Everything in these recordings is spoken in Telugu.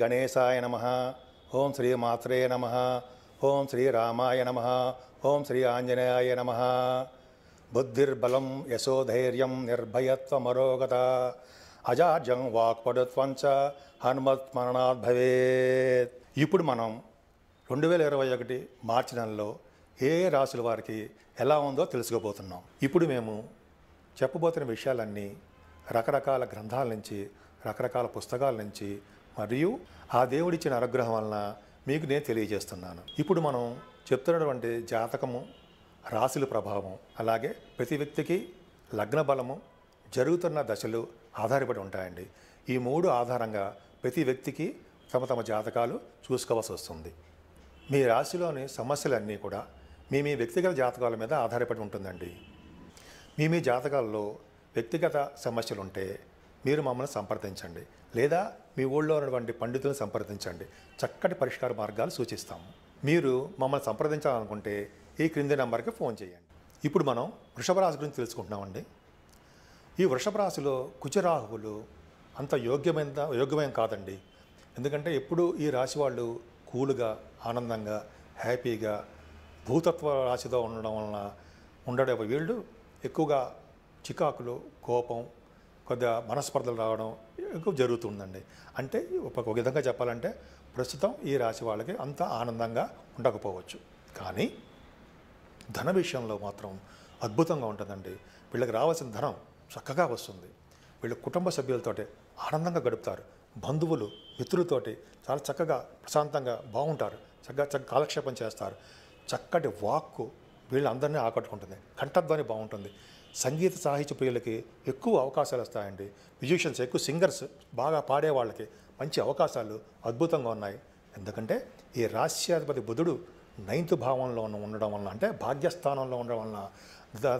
గణేశాయ నమ ఓం శ్రీ మాత్రే నమ ఓం శ్రీ రామాయ నమ ఓం శ్రీ ఆంజనేయాయ నమ బుద్ధిర్బలం యశోధైర్యం నిర్భయత్వమరోగత అజార్జం వాక్పడుత్వం చ హనుమత్మరణాత్ భవేత్ ఇప్పుడు మనం రెండు వేల ఇరవై ఒకటి మార్చి నెలలో ఏ ఏ రాశుల వారికి ఎలా ఉందో తెలుసుకోబోతున్నాం ఇప్పుడు మేము చెప్పబోతున్న విషయాలన్నీ రకరకాల గ్రంథాల నుంచి రకరకాల పుస్తకాల నుంచి మరియు ఆ దేవుడిచ్చిన అనుగ్రహం వలన మీకు నేను తెలియజేస్తున్నాను ఇప్పుడు మనం చెప్తున్నటువంటి జాతకము రాశుల ప్రభావం అలాగే ప్రతి వ్యక్తికి లగ్న బలము జరుగుతున్న దశలు ఆధారపడి ఉంటాయండి ఈ మూడు ఆధారంగా ప్రతి వ్యక్తికి తమ తమ జాతకాలు చూసుకోవాల్సి వస్తుంది మీ రాశిలోని సమస్యలన్నీ కూడా మీ మీ వ్యక్తిగత జాతకాల మీద ఆధారపడి ఉంటుందండి మీ మీ జాతకాల్లో వ్యక్తిగత సమస్యలుంటే మీరు మమ్మల్ని సంప్రదించండి లేదా మీ ఊళ్ళో ఉన్నటువంటి పండితులను సంప్రదించండి చక్కటి పరిష్కార మార్గాలు సూచిస్తాము మీరు మమ్మల్ని సంప్రదించాలనుకుంటే ఈ క్రింది నెంబర్కి ఫోన్ చేయండి ఇప్పుడు మనం వృషభ రాశి గురించి తెలుసుకుంటున్నామండి ఈ వృషభ రాశిలో కుచరాహువులు అంత యోగ్యమైన యోగ్యమైన కాదండి ఎందుకంటే ఎప్పుడు ఈ రాశి వాళ్ళు కూల్గా ఆనందంగా హ్యాపీగా భూతత్వ రాశితో ఉండడం వలన ఉండడం వీళ్ళు ఎక్కువగా చికాకులు కోపం కొద్దిగా మనస్పర్ధలు రావడం ఎక్కువ జరుగుతుందండి అంటే ఒక విధంగా చెప్పాలంటే ప్రస్తుతం ఈ రాశి వాళ్ళకి అంత ఆనందంగా ఉండకపోవచ్చు కానీ ధన విషయంలో మాత్రం అద్భుతంగా ఉంటుందండి వీళ్ళకి రావాల్సిన ధనం చక్కగా వస్తుంది వీళ్ళు కుటుంబ సభ్యులతోటి ఆనందంగా గడుపుతారు బంధువులు మిత్రులతోటి చాలా చక్కగా ప్రశాంతంగా బాగుంటారు చక్కగా చక్క కాలక్షేపం చేస్తారు చక్కటి వాక్కు వీళ్ళందరినీ ఆకట్టుకుంటుంది కంఠధ్వని బాగుంటుంది సంగీత సాహిత్య ప్రియులకి ఎక్కువ అవకాశాలు వస్తాయండి మ్యూజిషియన్స్ ఎక్కువ సింగర్స్ బాగా పాడే వాళ్ళకి మంచి అవకాశాలు అద్భుతంగా ఉన్నాయి ఎందుకంటే ఈ రాష్ట్రాధిపతి బుధుడు నైన్త్ భావంలో ఉండడం వలన అంటే భాగ్యస్థానంలో ఉండడం వలన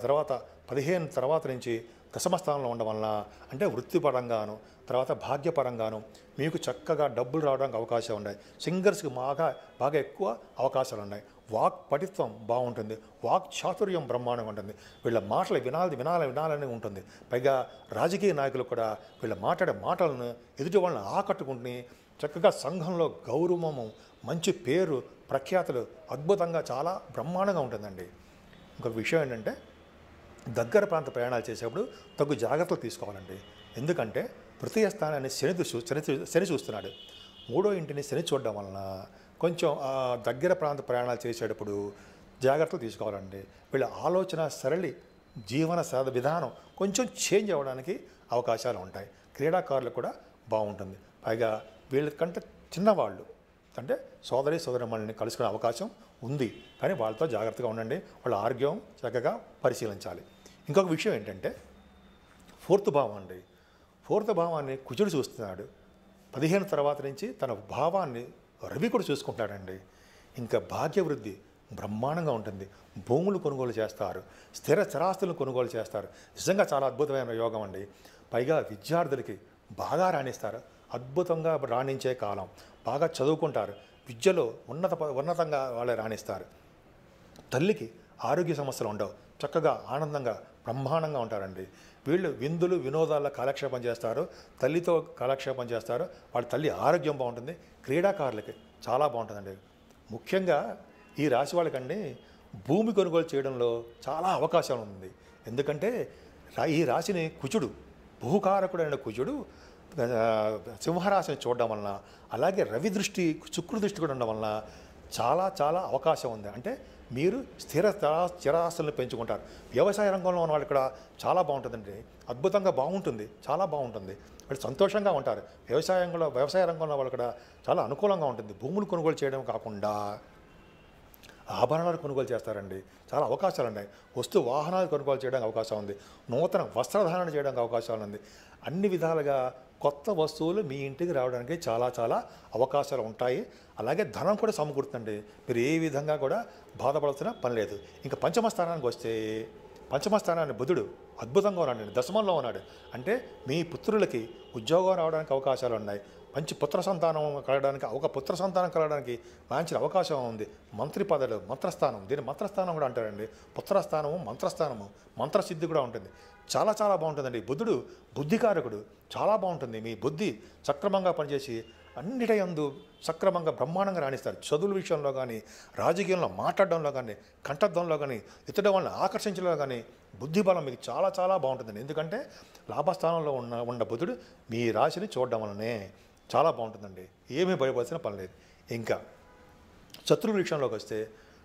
తర్వాత పదిహేను తర్వాత నుంచి దశమ స్థానంలో ఉండడం వలన అంటే వృత్తిపరంగాను తర్వాత భాగ్యపరంగాను మీకు చక్కగా డబ్బులు రావడానికి అవకాశం ఉన్నాయి సింగర్స్కి బాగా బాగా ఎక్కువ అవకాశాలు ఉన్నాయి వాక్ పటిత్వం బాగుంటుంది వాక్ చాతుర్యం బ్రహ్మాండంగా ఉంటుంది వీళ్ళ మాటలు వినాలి వినాలి వినాలని ఉంటుంది పైగా రాజకీయ నాయకులు కూడా వీళ్ళ మాట్లాడే మాటలను ఎదుటి వాళ్ళని ఆకట్టుకుంటుని చక్కగా సంఘంలో గౌరవము మంచి పేరు ప్రఖ్యాతులు అద్భుతంగా చాలా బ్రహ్మాండంగా ఉంటుందండి ఇంకొక విషయం ఏంటంటే దగ్గర ప్రాంత ప్రయాణాలు చేసేప్పుడు తగు జాగ్రత్తలు తీసుకోవాలండి ఎందుకంటే తృతీయ స్థానాన్ని శని శని శని చూస్తున్నాడు మూడో ఇంటిని శని చూడడం వలన కొంచెం దగ్గర ప్రాంత ప్రయాణాలు చేసేటప్పుడు జాగ్రత్తలు తీసుకోవాలండి వీళ్ళ ఆలోచన సరళి జీవన సద విధానం కొంచెం చేంజ్ అవ్వడానికి అవకాశాలు ఉంటాయి క్రీడాకారులు కూడా బాగుంటుంది పైగా వీళ్ళకంటే చిన్నవాళ్ళు అంటే సోదరి సోదరి సోదరిమల్ని కలుసుకునే అవకాశం ఉంది కానీ వాళ్ళతో జాగ్రత్తగా ఉండండి వాళ్ళ ఆరోగ్యం చక్కగా పరిశీలించాలి ఇంకొక విషయం ఏంటంటే ఫోర్త్ భావం అండి ఫోర్త్ భావాన్ని కుజుడు చూస్తున్నాడు పదిహేను తర్వాత నుంచి తన భావాన్ని రవి కూడా చూసుకుంటాడండి ఇంకా భాగ్య వృద్ధి బ్రహ్మాండంగా ఉంటుంది భూములు కొనుగోలు చేస్తారు స్థిర స్థిరాస్తులు కొనుగోలు చేస్తారు నిజంగా చాలా అద్భుతమైన యోగం అండి పైగా విద్యార్థులకి బాగా రాణిస్తారు అద్భుతంగా రాణించే కాలం బాగా చదువుకుంటారు విద్యలో ఉన్నత ఉన్నతంగా వాళ్ళే రాణిస్తారు తల్లికి ఆరోగ్య సమస్యలు ఉండవు చక్కగా ఆనందంగా బ్రహ్మాండంగా ఉంటారండి వీళ్ళు విందులు వినోదాల కాలక్షేపం చేస్తారు తల్లితో కాలక్షేపం చేస్తారు వాళ్ళ తల్లి ఆరోగ్యం బాగుంటుంది క్రీడాకారులకి చాలా బాగుంటుందండి ముఖ్యంగా ఈ రాశి వాళ్ళకండి భూమి కొనుగోలు చేయడంలో చాలా అవకాశం ఉంది ఎందుకంటే ఈ రాశిని కుచుడు భూకారకుడైన కుజుడు సింహరాశిని చూడడం వలన అలాగే రవి దృష్టి శుక్రు దృష్టి కూడా ఉండడం వలన చాలా చాలా అవకాశం ఉంది అంటే మీరు స్థిర స్థిరాస్తులను పెంచుకుంటారు వ్యవసాయ రంగంలో ఉన్న వాళ్ళు ఇక్కడ చాలా బాగుంటుందండి అద్భుతంగా బాగుంటుంది చాలా బాగుంటుంది వాళ్ళు సంతోషంగా ఉంటారు వ్యవసాయంలో వ్యవసాయ రంగంలో వాళ్ళు ఇక్కడ చాలా అనుకూలంగా ఉంటుంది భూములు కొనుగోలు చేయడం కాకుండా ఆభరణాలు కొనుగోలు చేస్తారండి చాలా అవకాశాలు ఉన్నాయి వస్తు వాహనాలు కొనుగోలు చేయడానికి అవకాశం ఉంది నూతన వస్త్రధారణ చేయడానికి అవకాశాలు ఉంది అన్ని విధాలుగా కొత్త వస్తువులు మీ ఇంటికి రావడానికి చాలా చాలా అవకాశాలు ఉంటాయి అలాగే ధనం కూడా సమకూరుతుందండి మీరు ఏ విధంగా కూడా బాధపడాల్సిన పని లేదు ఇంకా పంచమ స్థానానికి వస్తే పంచమ స్థానాన్ని బుధుడు అద్భుతంగా ఉన్నాడు దశమంలో ఉన్నాడు అంటే మీ పుత్రులకి ఉద్యోగం రావడానికి అవకాశాలు ఉన్నాయి మంచి పుత్ర సంతానం కలగడానికి ఒక పుత్ర సంతానం కలగడానికి మంచి అవకాశం ఉంది మంత్రి పదవులు మంత్రస్థానం దీని మంత్రస్థానం కూడా అంటారండి పుత్రస్థానము మంత్రస్థానము మంత్రసిద్ధి కూడా ఉంటుంది చాలా చాలా బాగుంటుందండి బుద్ధుడు బుద్ధికారకుడు చాలా బాగుంటుంది మీ బుద్ధి సక్రమంగా పనిచేసి అన్నిట ఎందు సక్రమంగా బ్రహ్మాండంగా రాణిస్తారు చదువుల విషయంలో కానీ రాజకీయంలో మాట్లాడడంలో కానీ కంఠద్వంలో కానీ ఇతర వాళ్ళని ఆకర్షించడంలో కానీ బుద్ధి బలం మీకు చాలా చాలా బాగుంటుందండి ఎందుకంటే లాభస్థానంలో ఉన్న ఉన్న బుద్ధుడు మీ రాశిని చూడడం వలనే చాలా బాగుంటుందండి ఏమీ భయపడాల్సిన పని లేదు ఇంకా శత్రువుల విషయంలోకి వస్తే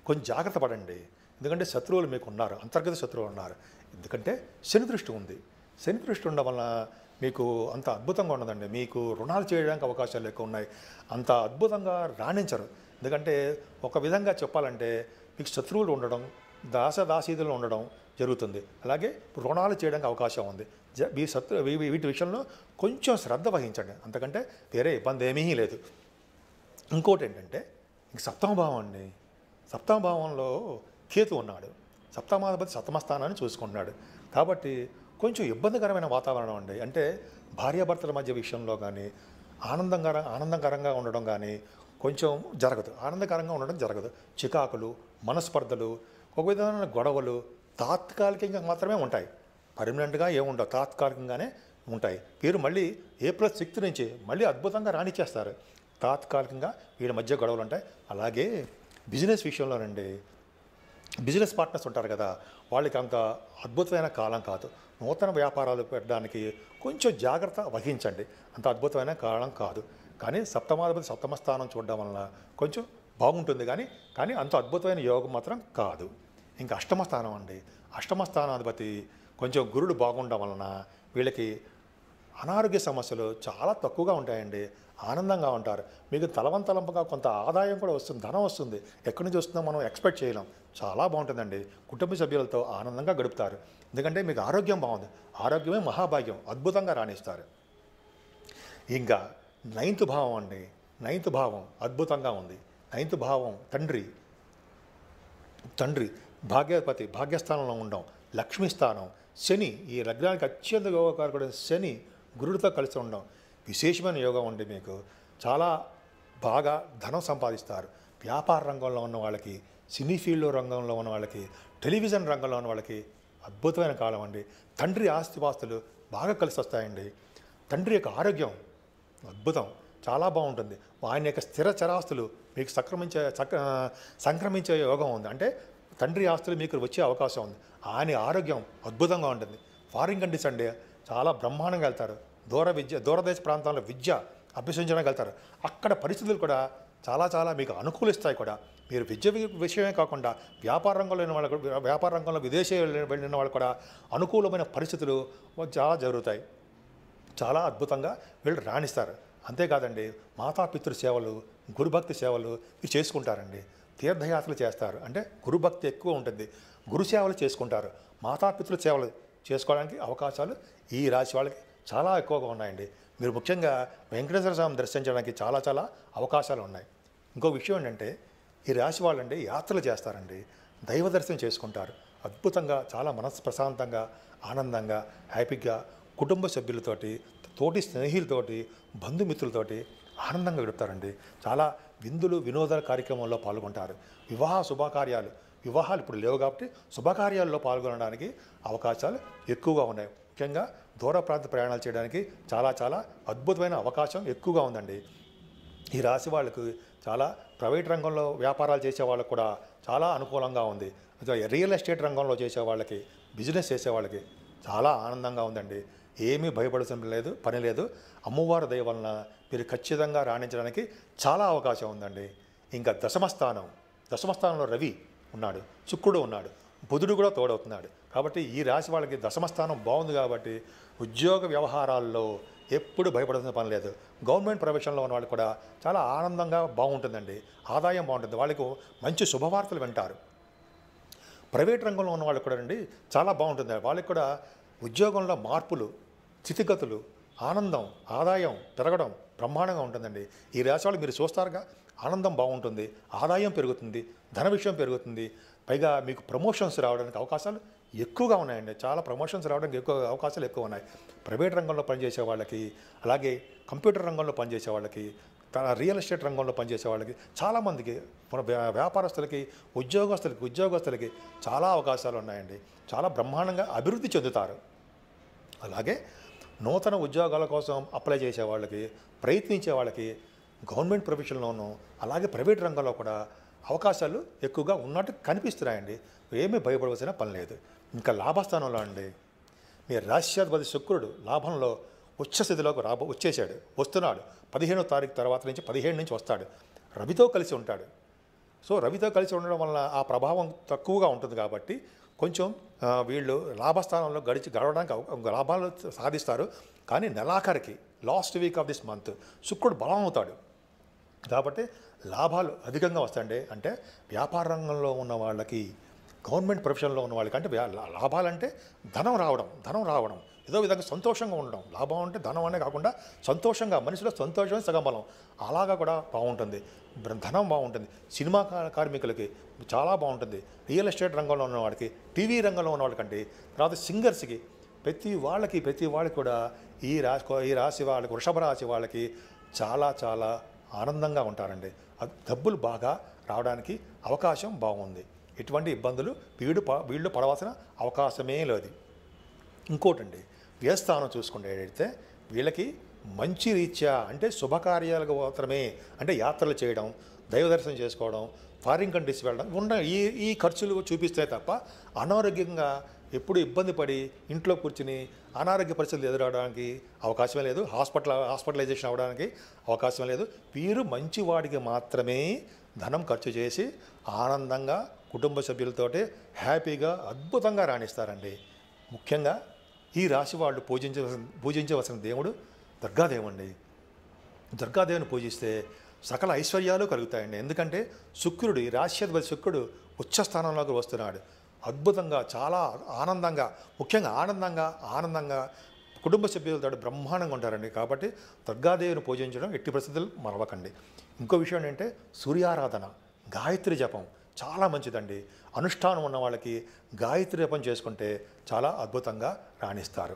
కొంచెం జాగ్రత్త పడండి ఎందుకంటే శత్రువులు మీకు ఉన్నారు అంతర్గత శత్రువులు ఉన్నారు ఎందుకంటే శని దృష్టి ఉంది శని దృష్టి ఉండడం వల్ల మీకు అంత అద్భుతంగా ఉండదండి మీకు రుణాలు చేయడానికి అవకాశాలు ఎక్కువ ఉన్నాయి అంత అద్భుతంగా రాణించరు ఎందుకంటే ఒక విధంగా చెప్పాలంటే మీకు శత్రువులు ఉండడం దాస దాసీదులు ఉండడం జరుగుతుంది అలాగే రుణాలు చేయడానికి అవకాశం ఉంది మీ శత్రు వీటి విషయంలో కొంచెం శ్రద్ధ వహించండి అంతకంటే వేరే ఇబ్బంది ఏమీ లేదు ఇంకోటి ఏంటంటే ఇంక సప్తమభావం అండి సప్తమభావంలో కేతు ఉన్నాడు సప్తమాధిపతి సప్తమస్థానాన్ని చూసుకుంటున్నాడు కాబట్టి కొంచెం ఇబ్బందికరమైన వాతావరణం అండి అంటే భార్యాభర్తల మధ్య విషయంలో కానీ ఆనందంగా ఆనందకరంగా ఉండడం కానీ కొంచెం జరగదు ఆనందకరంగా ఉండడం జరగదు చికాకులు మనస్పర్ధలు ఒక విధమైన గొడవలు తాత్కాలికంగా మాత్రమే ఉంటాయి పర్మనెంట్గా ఏముండవు తాత్కాలికంగానే ఉంటాయి వీరు మళ్ళీ ఏప్రిల్ శక్తి నుంచి మళ్ళీ అద్భుతంగా రాణిచ్చేస్తారు తాత్కాలికంగా వీళ్ళ మధ్య గొడవలు ఉంటాయి అలాగే బిజినెస్ విషయంలోనండి బిజినెస్ పార్ట్నర్స్ ఉంటారు కదా వాళ్ళకి అంత అద్భుతమైన కాలం కాదు నూతన వ్యాపారాలు పెట్టడానికి కొంచెం జాగ్రత్త వహించండి అంత అద్భుతమైన కాలం కాదు కానీ సప్తమాధిపతి సప్తమ స్థానం చూడడం వలన కొంచెం బాగుంటుంది కానీ కానీ అంత అద్భుతమైన యోగం మాత్రం కాదు ఇంకా అష్టమ స్థానం అండి అష్టమ స్థానాధిపతి కొంచెం గురుడు బాగుండడం వలన వీళ్ళకి అనారోగ్య సమస్యలు చాలా తక్కువగా ఉంటాయండి ఆనందంగా ఉంటారు మీకు తలవంతలంపగా కొంత ఆదాయం కూడా వస్తుంది ధనం వస్తుంది ఎక్కడి నుంచి వస్తుందో మనం ఎక్స్పెక్ట్ చేయలేం చాలా బాగుంటుందండి కుటుంబ సభ్యులతో ఆనందంగా గడుపుతారు ఎందుకంటే మీకు ఆరోగ్యం బాగుంది ఆరోగ్యమే మహాభాగ్యం అద్భుతంగా రాణిస్తారు ఇంకా నైన్త్ భావం అండి నైన్త్ భావం అద్భుతంగా ఉంది నైన్త్ భావం తండ్రి తండ్రి భాగ్యపతి భాగ్యస్థానంలో ఉండడం లక్ష్మీస్థానం శని ఈ లగ్నానికి అత్యంత యోగకారకుడైన శని గురుడితో కలిసి ఉండడం విశేషమైన యోగం ఉండి మీకు చాలా బాగా ధనం సంపాదిస్తారు వ్యాపార రంగంలో ఉన్న వాళ్ళకి సినీ ఫీల్డ్లో రంగంలో ఉన్న వాళ్ళకి టెలివిజన్ రంగంలో ఉన్న వాళ్ళకి అద్భుతమైన కాలం అండి తండ్రి ఆస్తిపాస్తులు బాగా కలిసి వస్తాయండి తండ్రి యొక్క ఆరోగ్యం అద్భుతం చాలా బాగుంటుంది ఆయన యొక్క స్థిర చరాస్తులు మీకు సక్రమించే సంక్రమించే యోగం ఉంది అంటే తండ్రి ఆస్తులు మీకు వచ్చే అవకాశం ఉంది ఆయన ఆరోగ్యం అద్భుతంగా ఉంటుంది ఫారిన్ కంట్రీస్ అండి చాలా బ్రహ్మాండంగా వెళ్తారు దూర విద్య దూరదేశ ప్రాంతాల్లో విద్య అభ్యసించడానికి వెళ్తారు అక్కడ పరిస్థితులు కూడా చాలా చాలా మీకు అనుకూలిస్తాయి కూడా మీరు విద్య విషయమే కాకుండా వ్యాపార రంగంలో వెళ్ళిన వాళ్ళకు వ్యాపార రంగంలో విదేశీ వెళ్ళిన వాళ్ళు కూడా అనుకూలమైన పరిస్థితులు చాలా జరుగుతాయి చాలా అద్భుతంగా వీళ్ళు రాణిస్తారు అంతేకాదండి మాతాపితృ సేవలు గురుభక్తి సేవలు ఇవి చేసుకుంటారండి తీర్థయాత్రలు చేస్తారు అంటే గురుభక్తి ఎక్కువ ఉంటుంది గురు సేవలు చేసుకుంటారు మాతాపితృ సేవలు చేసుకోవడానికి అవకాశాలు ఈ రాశి వాళ్ళకి చాలా ఎక్కువగా ఉన్నాయండి మీరు ముఖ్యంగా వెంకటేశ్వర స్వామి దర్శించడానికి చాలా చాలా అవకాశాలు ఉన్నాయి ఇంకో విషయం ఏంటంటే ఈ రాశి వాళ్ళండి యాత్రలు చేస్తారండి దైవ దర్శనం చేసుకుంటారు అద్భుతంగా చాలా మనసు ప్రశాంతంగా ఆనందంగా హ్యాపీగా కుటుంబ సభ్యులతోటి తోటి స్నేహితులతోటి బంధుమిత్రులతోటి ఆనందంగా గడుపుతారండి చాలా విందులు వినోద కార్యక్రమంలో పాల్గొంటారు వివాహ శుభకార్యాలు వివాహాలు ఇప్పుడు లేవు కాబట్టి శుభకార్యాల్లో పాల్గొనడానికి అవకాశాలు ఎక్కువగా ఉన్నాయి ముఖ్యంగా దూర ప్రాంత ప్రయాణాలు చేయడానికి చాలా చాలా అద్భుతమైన అవకాశం ఎక్కువగా ఉందండి ఈ రాశి వాళ్ళకు చాలా ప్రైవేట్ రంగంలో వ్యాపారాలు చేసే వాళ్ళకి కూడా చాలా అనుకూలంగా ఉంది రియల్ ఎస్టేట్ రంగంలో చేసే వాళ్ళకి బిజినెస్ చేసే వాళ్ళకి చాలా ఆనందంగా ఉందండి ఏమీ భయపడసం లేదు పని లేదు అమ్మవారి దయ వలన మీరు ఖచ్చితంగా రాణించడానికి చాలా అవకాశం ఉందండి ఇంకా దశమస్థానం దశమస్థానంలో రవి ఉన్నాడు శుక్రుడు ఉన్నాడు బుధుడు కూడా తోడవుతున్నాడు కాబట్టి ఈ రాశి వాళ్ళకి దశమస్థానం బాగుంది కాబట్టి ఉద్యోగ వ్యవహారాల్లో ఎప్పుడు భయపడుతున్న పని లేదు గవర్నమెంట్ ప్రొఫెషన్లో ఉన్న వాళ్ళు కూడా చాలా ఆనందంగా బాగుంటుందండి ఆదాయం బాగుంటుంది వాళ్ళకు మంచి శుభవార్తలు వింటారు ప్రైవేట్ రంగంలో ఉన్న వాళ్ళు కూడా అండి చాలా బాగుంటుంది వాళ్ళకి కూడా ఉద్యోగంలో మార్పులు స్థితిగతులు ఆనందం ఆదాయం పెరగడం బ్రహ్మాండంగా ఉంటుందండి ఈ రాశి వాళ్ళు మీరు చూస్తారుగా ఆనందం బాగుంటుంది ఆదాయం పెరుగుతుంది ధన విషయం పెరుగుతుంది పైగా మీకు ప్రమోషన్స్ రావడానికి అవకాశాలు ఎక్కువగా ఉన్నాయండి చాలా ప్రమోషన్స్ రావడానికి ఎక్కువ అవకాశాలు ఎక్కువ ఉన్నాయి ప్రైవేట్ రంగంలో పనిచేసే వాళ్ళకి అలాగే కంప్యూటర్ రంగంలో పనిచేసే వాళ్ళకి రియల్ ఎస్టేట్ రంగంలో పనిచేసే వాళ్ళకి చాలామందికి మన వ్యాపారస్తులకి ఉద్యోగస్తులకి ఉద్యోగస్తులకి చాలా అవకాశాలు ఉన్నాయండి చాలా బ్రహ్మాండంగా అభివృద్ధి చెందుతారు అలాగే నూతన ఉద్యోగాల కోసం అప్లై చేసే వాళ్ళకి ప్రయత్నించే వాళ్ళకి గవర్నమెంట్ ప్రొఫెషన్లోనూ అలాగే ప్రైవేట్ రంగంలో కూడా అవకాశాలు ఎక్కువగా ఉన్నట్టు కనిపిస్తున్నాయండి ఏమీ భయపడవలసిన పని లేదు ఇంకా లాభస్థానంలో అండి మీ రాశ్యాధిపతి శుక్రుడు లాభంలో ఉచ్చస్థితిలోకి రాబో వచ్చేసాడు వస్తున్నాడు పదిహేనో తారీఖు తర్వాత నుంచి పదిహేను నుంచి వస్తాడు రవితో కలిసి ఉంటాడు సో రవితో కలిసి ఉండడం వల్ల ఆ ప్రభావం తక్కువగా ఉంటుంది కాబట్టి కొంచెం వీళ్ళు లాభస్థానంలో గడిచి గడవడానికి లాభాలు సాధిస్తారు కానీ నెలాఖరికి last week of this month శుక్రుడు బలం అవుతాడు కాబట్టి లాభాలు అధికంగా వస్తాయండి అంటే వ్యాపార రంగంలో ఉన్న వాళ్ళకి గవర్నమెంట్ ప్రొఫెషన్లో ఉన్న వాళ్ళకి అంటే లాభాలంటే ధనం రావడం ధనం రావడం ఏదో విధంగా సంతోషంగా ఉండడం లాభం అంటే ధనం అనే కాకుండా సంతోషంగా మనిషిలో సంతోషం సగం బలం అలాగా కూడా బాగుంటుంది ధనం బాగుంటుంది సినిమా కార్మికులకి చాలా బాగుంటుంది రియల్ ఎస్టేట్ రంగంలో ఉన్న వాళ్ళకి టీవీ రంగంలో ఉన్న వాళ్ళకంటే తర్వాత సింగర్స్కి ప్రతి వాళ్ళకి ప్రతి వాళ్ళకి కూడా ఈ రాశి ఈ రాశి వాళ్ళకి వృషభ రాశి వాళ్ళకి చాలా చాలా ఆనందంగా ఉంటారండి డబ్బులు బాగా రావడానికి అవకాశం బాగుంది ఎటువంటి ఇబ్బందులు వీడు వీళ్ళు పడవలసిన అవకాశమే లేదు ఇంకోటండి వ్యయస్థానం చూసుకునేటైతే వీళ్ళకి మంచి రీత్యా అంటే శుభకార్యాలకు మాత్రమే అంటే యాత్రలు చేయడం దైవ దర్శనం చేసుకోవడం ఫారిన్ కంట్రీస్ వెళ్ళడం ఉన్న ఈ ఈ ఖర్చులు చూపిస్తే తప్ప అనారోగ్యంగా ఎప్పుడు ఇబ్బంది పడి ఇంట్లో కూర్చుని అనారోగ్య పరిస్థితులు ఎదురవడానికి అవకాశం లేదు హాస్పిటల్ హాస్పిటలైజేషన్ అవ్వడానికి అవకాశం లేదు వీరు మంచివాడికి మాత్రమే ధనం ఖర్చు చేసి ఆనందంగా కుటుంబ సభ్యులతోటి హ్యాపీగా అద్భుతంగా రాణిస్తారండి ముఖ్యంగా ఈ రాశి వాళ్ళు పూజించవలసిన పూజించవలసిన దేవుడు దుర్గాదేవండి దుర్గాదేవిని పూజిస్తే సకల ఐశ్వర్యాలు కలుగుతాయండి ఎందుకంటే శుక్రుడు ఈ రాశ్యాధిపతి శుక్రుడు ఉచ్చస్థానంలోకి వస్తున్నాడు అద్భుతంగా చాలా ఆనందంగా ముఖ్యంగా ఆనందంగా ఆనందంగా కుటుంబ సభ్యులతో బ్రహ్మాండంగా ఉంటారండి కాబట్టి దుర్గాదేవిని పూజించడం ఎట్టి పరిస్థితులు మరవకండి ఇంకో విషయం ఏంటంటే సూర్యారాధన గాయత్రి జపం చాలా మంచిదండి అనుష్ఠానం ఉన్న వాళ్ళకి గాయత్రి జపం చేసుకుంటే చాలా అద్భుతంగా రాణిస్తారు